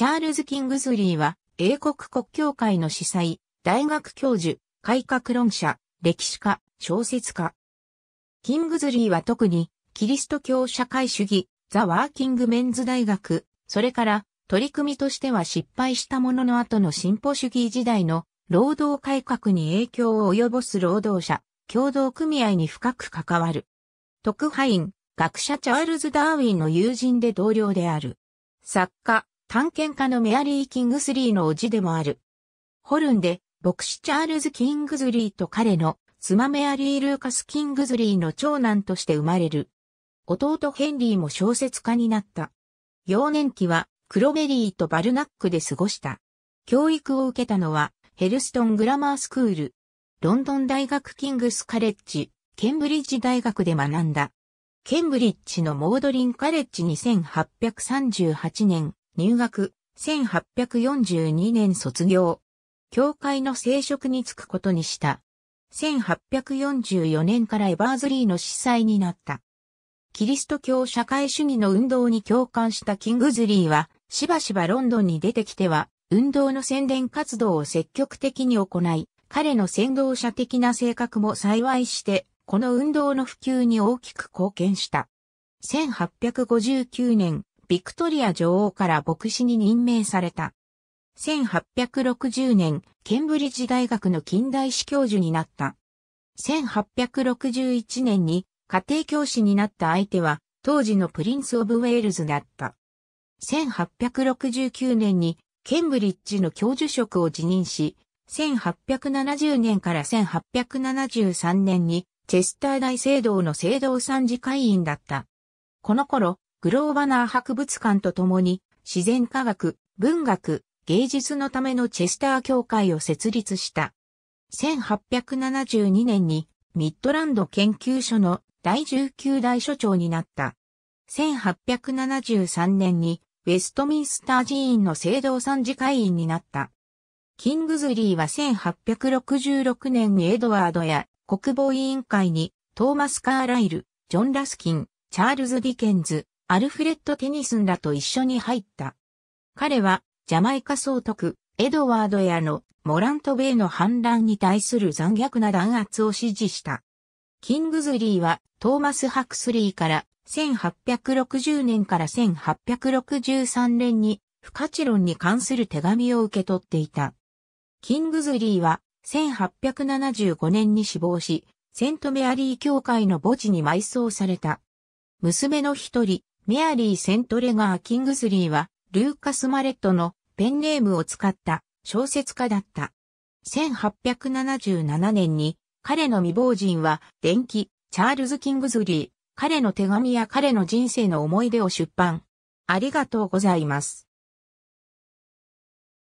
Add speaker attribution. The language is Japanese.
Speaker 1: チャールズ・キングズリーは、英国国教会の司祭、大学教授、改革論者、歴史家、小説家。キングズリーは特に、キリスト教社会主義、ザ・ワーキング・メンズ大学、それから、取り組みとしては失敗したものの後の進歩主義時代の労働改革に影響を及ぼす労働者、共同組合に深く関わる。特派員、学者チャールズ・ダーウィンの友人で同僚である。作家、探検家のメアリー・キングスリーの叔父でもある。ホルンで、牧師チャールズ・キングズリーと彼の妻メアリー・ルーカス・キングズリーの長男として生まれる。弟ヘンリーも小説家になった。幼年期はクロベリーとバルナックで過ごした。教育を受けたのはヘルストン・グラマースクール、ロンドン大学キングス・カレッジ、ケンブリッジ大学で学んだ。ケンブリッジのモードリン・カレッジ2838年、入学、1842年卒業。教会の聖職に就くことにした。1844年からエバーズリーの司祭になった。キリスト教社会主義の運動に共感したキングズリーは、しばしばロンドンに出てきては、運動の宣伝活動を積極的に行い、彼の先導者的な性格も幸いして、この運動の普及に大きく貢献した。1859年、ビクトリア女王から牧師に任命された。1860年、ケンブリッジ大学の近代史教授になった。1861年に家庭教師になった相手は、当時のプリンス・オブ・ウェールズだった。1869年にケンブリッジの教授職を辞任し、1870年から1873年にチェスター大聖堂の聖堂参事会員だった。この頃、グローバナー博物館と共に自然科学、文学、芸術のためのチェスター協会を設立した。1872年にミッドランド研究所の第19代所長になった。1873年にウェストミンスター寺院の聖堂参事会員になった。キングズリーは1866年にエドワードや国防委員会にトーマス・カーライル、ジョン・ラスキン、チャールズ・ディケンズ、アルフレッド・テニスンらと一緒に入った。彼は、ジャマイカ総督、エドワードやの、モラントベイの反乱に対する残虐な弾圧を支持した。キングズリーは、トーマス・ハクスリーから、1860年から1863年に、不可知論に関する手紙を受け取っていた。キングズリーは、1875年に死亡し、セントメアリー教会の墓地に埋葬された。娘の一人、メアリー・セントレガー・キングスリーは、ルーカス・マレットのペンネームを使った小説家だった。1877年に、彼の未亡人は、電気、チャールズ・キングズリー、彼の手紙や彼の人生の思い出を出版。ありがとうございます。